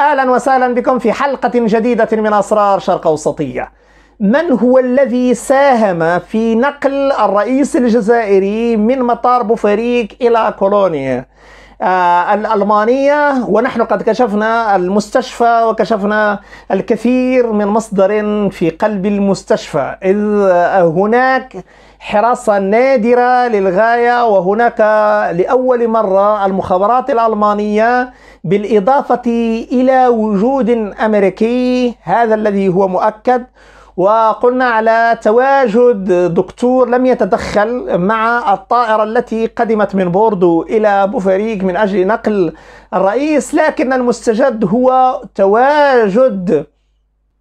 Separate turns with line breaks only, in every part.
اهلا وسهلا بكم في حلقه جديده من اسرار شرق اوسطيه. من هو الذي ساهم في نقل الرئيس الجزائري من مطار بوفريك الى كولونيا؟ آه، الألمانية ونحن قد كشفنا المستشفى وكشفنا الكثير من مصدر في قلب المستشفى إذ آه، هناك حراسة نادرة للغاية وهناك لأول مرة المخابرات الألمانية بالإضافة إلى وجود أمريكي هذا الذي هو مؤكد وقلنا على تواجد دكتور لم يتدخل مع الطائرة التي قدمت من بوردو إلى بوفريق من أجل نقل الرئيس لكن المستجد هو تواجد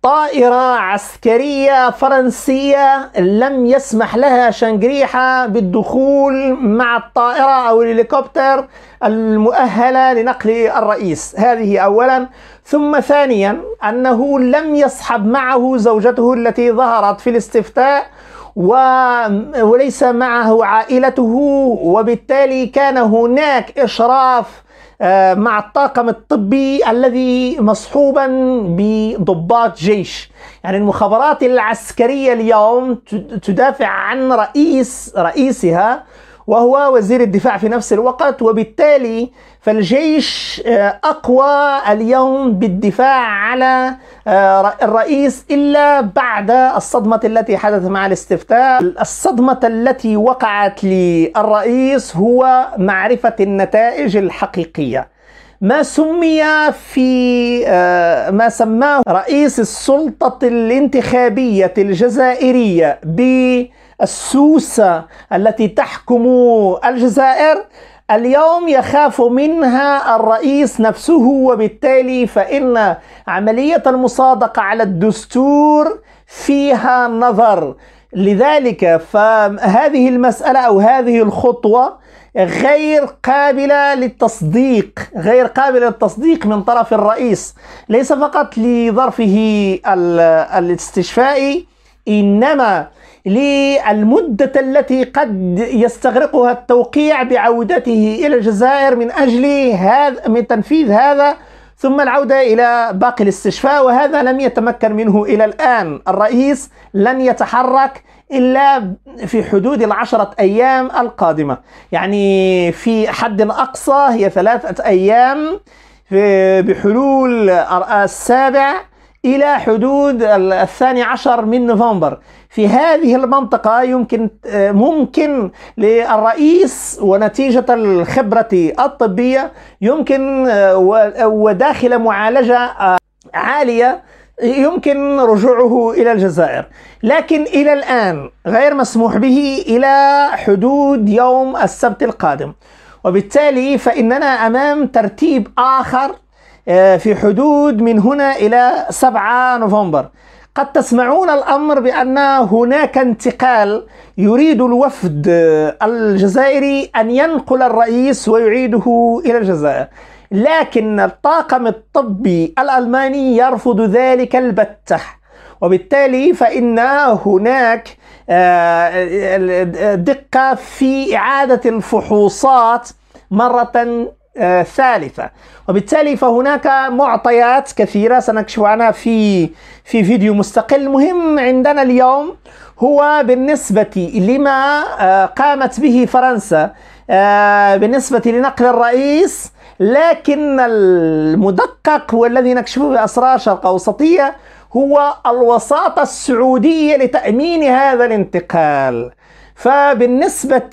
طائرة عسكرية فرنسية لم يسمح لها شنجريحة بالدخول مع الطائرة أو الهليكوبتر المؤهلة لنقل الرئيس هذه أولا ثم ثانيا أنه لم يصحب معه زوجته التي ظهرت في الاستفتاء وليس معه عائلته وبالتالي كان هناك إشراف آه، مع الطاقم الطبي الذي مصحوبا بضباط جيش يعني المخابرات العسكرية اليوم تدافع عن رئيس رئيسها وهو وزير الدفاع في نفس الوقت وبالتالي فالجيش آه، أقوى اليوم بالدفاع على آه، الرئيس إلا بعد الصدمة التي حدثت مع الاستفتاء الصدمة التي وقعت للرئيس هو معرفة النتائج الحقيقية ما سمي في آه، ما سماه رئيس السلطة الانتخابية الجزائرية ب السوسة التي تحكم الجزائر اليوم يخاف منها الرئيس نفسه وبالتالي فإن عملية المصادقة على الدستور فيها نظر لذلك فهذه المسألة أو هذه الخطوة غير قابلة للتصديق غير قابلة للتصديق من طرف الرئيس ليس فقط لظرفه الاستشفائي إنما للمدة التي قد يستغرقها التوقيع بعودته إلى الجزائر من أجل هذا من تنفيذ هذا ثم العودة إلى باقي الاستشفاء وهذا لم يتمكن منه إلى الآن الرئيس لن يتحرك إلا في حدود العشرة أيام القادمة يعني في حد أقصى هي ثلاثة أيام بحلول السابع إلى حدود الثاني عشر من نوفمبر في هذه المنطقة يمكن آه، ممكن للرئيس ونتيجة الخبرة الطبية يمكن آه، وداخل معالجة آه، عالية يمكن رجوعه إلى الجزائر لكن إلى الآن غير مسموح به إلى حدود يوم السبت القادم وبالتالي فإننا أمام ترتيب آخر آه، في حدود من هنا إلى 7 نوفمبر قد تسمعون الأمر بأن هناك انتقال يريد الوفد الجزائري أن ينقل الرئيس ويعيده إلى الجزائر لكن الطاقم الطبي الألماني يرفض ذلك البتة وبالتالي فإن هناك آه، آه، دقة في إعادة الفحوصات مرة آه، ثالثة وبالتالي فهناك معطيات كثيرة سنكشف عنها في في فيديو مستقل المهم عندنا اليوم هو بالنسبة لما آه، قامت به فرنسا آه، بالنسبة لنقل الرئيس لكن المدقق والذي نكشفه بأسرار شرق أوسطية هو الوساطة السعودية لتأمين هذا الانتقال فبالنسبة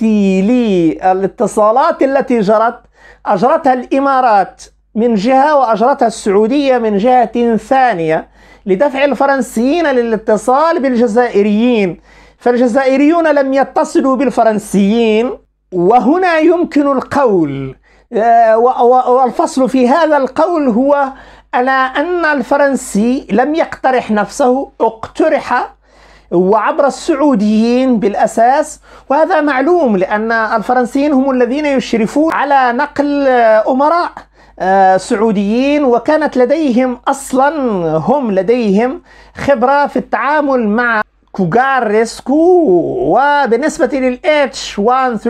للاتصالات التي جرت أجرتها الإمارات من جهة وأجرتها السعودية من جهة ثانية لدفع الفرنسيين للاتصال بالجزائريين فالجزائريون لم يتصلوا بالفرنسيين وهنا يمكن القول آه، والفصل في هذا القول هو على أن الفرنسي لم يقترح نفسه اقترح وعبر السعوديين بالأساس وهذا معلوم لأن الفرنسيين هم الذين يشرفون على نقل أمراء آه، سعوديين وكانت لديهم أصلا هم لديهم خبرة في التعامل مع ريسكو وبالنسبة لل H135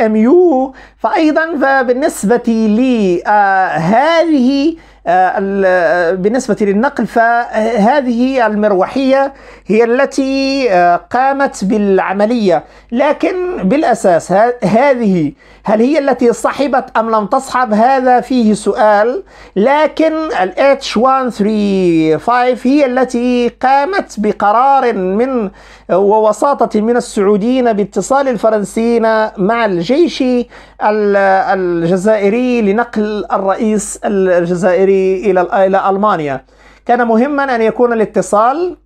يو فأيضا فبالنسبة لهذه آه، آه، بالنسبة للنقل فهذه المروحية هي التي آه، قامت بالعملية لكن بالأساس هذه هل هي التي صحبت أم لم تصحب هذا فيه سؤال لكن ال H135 هي التي قامت بقرار من ووساطة من السعوديين باتصال الفرنسيين مع الجيش الجزائري لنقل الرئيس الجزائري الجزائري إلى إلى ألمانيا كان مهما أن يكون الاتصال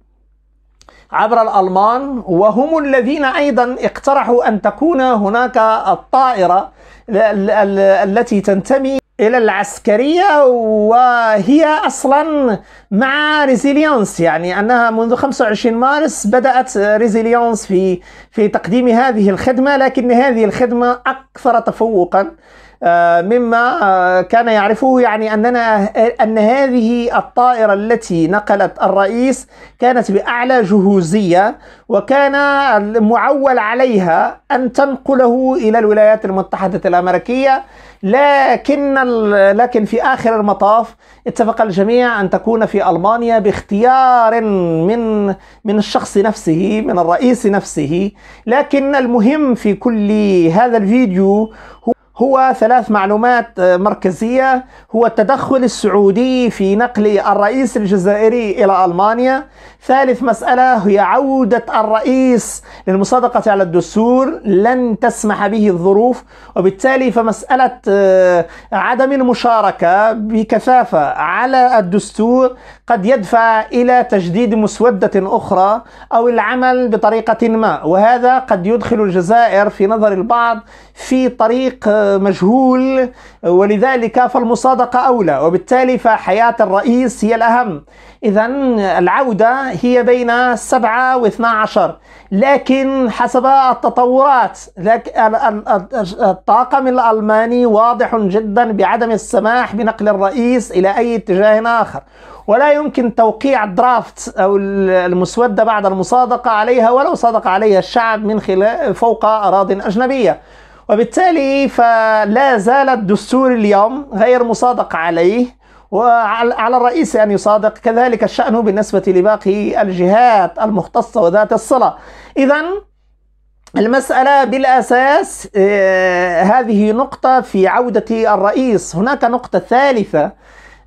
عبر الألمان وهم الذين أيضا اقترحوا أن تكون هناك الطائرة التي تنتمي الى العسكريه وهي اصلا مع ريزيليونس يعني انها منذ 25 مارس بدات ريزيليونس في في تقديم هذه الخدمه لكن هذه الخدمه اكثر تفوقا آه، مما آه، كان يعرفه يعني أننا أن هذه الطائرة التي نقلت الرئيس كانت بأعلى جهوزية وكان المعول عليها أن تنقله إلى الولايات المتحدة الأمريكية لكن لكن في آخر المطاف اتفق الجميع أن تكون في ألمانيا باختيار من من الشخص نفسه من الرئيس نفسه لكن المهم في كل هذا الفيديو هو هو ثلاث معلومات آه، مركزية هو التدخل السعودي في نقل الرئيس الجزائري إلى ألمانيا ثالث مسألة هي عودة الرئيس للمصادقة على الدستور لن تسمح به الظروف وبالتالي فمسألة آه، عدم المشاركة بكثافة على الدستور قد يدفع إلى تجديد مسودة أخرى أو العمل بطريقة ما وهذا قد يدخل الجزائر في نظر البعض في طريق آه، مجهول ولذلك فالمصادقة أولى وبالتالي فحياة الرئيس هي الأهم إذا العودة هي بين السبعة واثنا عشر لكن حسب التطورات الطاقم الألماني واضح جدا بعدم السماح بنقل الرئيس إلى أي اتجاه آخر ولا يمكن توقيع درافت أو المسودة بعد المصادقة عليها ولو صادق عليها الشعب من خلال فوق أراضٍ أجنبية وبالتالي فلا زال الدستور اليوم غير مصادق عليه وعلى الرئيس أن يصادق كذلك الشأن بالنسبة لباقي الجهات المختصة وذات الصلة إذا المسألة بالأساس آه، هذه نقطة في عودة الرئيس هناك نقطة ثالثة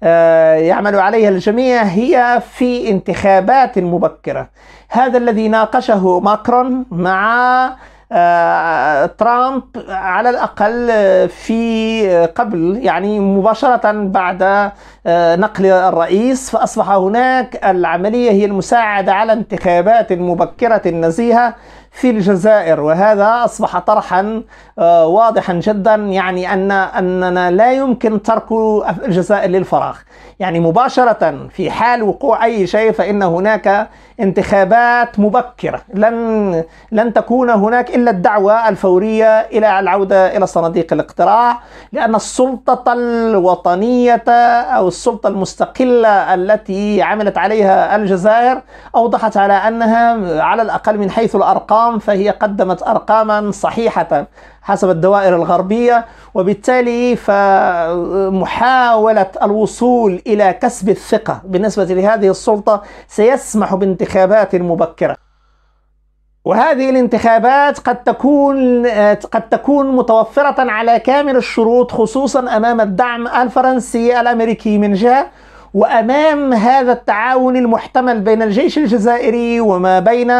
آه، يعمل عليها الجميع هي في انتخابات مبكرة هذا الذي ناقشه ماكرون مع آه، ترامب على الأقل في قبل يعني مباشرة بعد آه، نقل الرئيس فأصبح هناك العملية هي المساعدة على انتخابات مبكرة نزيهة في الجزائر وهذا أصبح طرحا آه، واضحا جدا يعني أن أننا لا يمكن ترك الجزائر للفراغ يعني مباشرة في حال وقوع أي شيء فإن هناك انتخابات مبكرة لن لن تكون هناك إلا الدعوة الفورية إلى العودة إلى صناديق الاقتراع لأن السلطة الوطنية أو السلطة المستقلة التي عملت عليها الجزائر أوضحت على أنها على الأقل من حيث الأرقام فهي قدمت أرقاما صحيحة حسب الدوائر الغربية وبالتالي فمحاولة الوصول إلى كسب الثقة بالنسبة لهذه السلطة سيسمح بانتخاب انتخابات مبكرة وهذه الانتخابات قد تكون قد تكون متوفرة على كامل الشروط خصوصا أمام الدعم الفرنسي الأمريكي من جهة وأمام هذا التعاون المحتمل بين الجيش الجزائري وما بين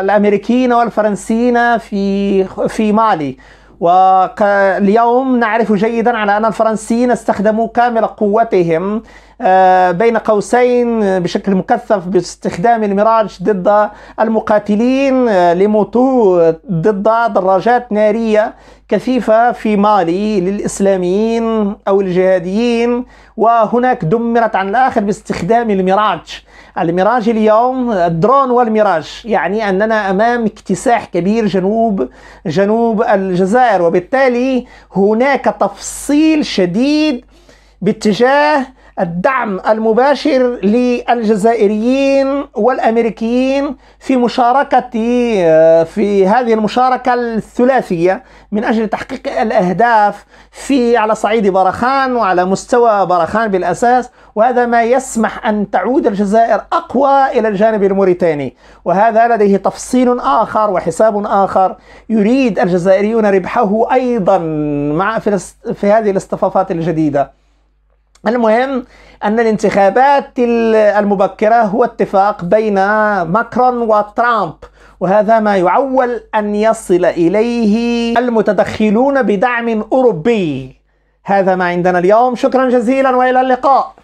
الأمريكيين والفرنسيين في في مالي واليوم نعرف جيدا على أن الفرنسيين استخدموا كامل قوتهم آه، بين قوسين بشكل مكثف باستخدام الميراج ضد المقاتلين آه، لموتو ضد دراجات نارية كثيفة في مالي للإسلاميين أو الجهاديين وهناك دمرت عن الآخر باستخدام الميراج الميراج اليوم الدرون والميراج يعني أننا أمام اكتساح كبير جنوب جنوب الجزائر وبالتالي هناك تفصيل شديد باتجاه الدعم المباشر للجزائريين والأمريكيين في مشاركه في هذه المشاركة الثلاثية من أجل تحقيق الأهداف في على صعيد برخان وعلى مستوى برخان بالأساس وهذا ما يسمح أن تعود الجزائر أقوى إلى الجانب الموريتاني وهذا لديه تفصيل آخر وحساب آخر يريد الجزائريون ربحه أيضا مع في هذه الاصطفافات الجديدة المهم أن الانتخابات المبكرة هو اتفاق بين ماكرون وترامب وهذا ما يعول أن يصل إليه المتدخلون بدعم أوروبي هذا ما عندنا اليوم شكرا جزيلا وإلى اللقاء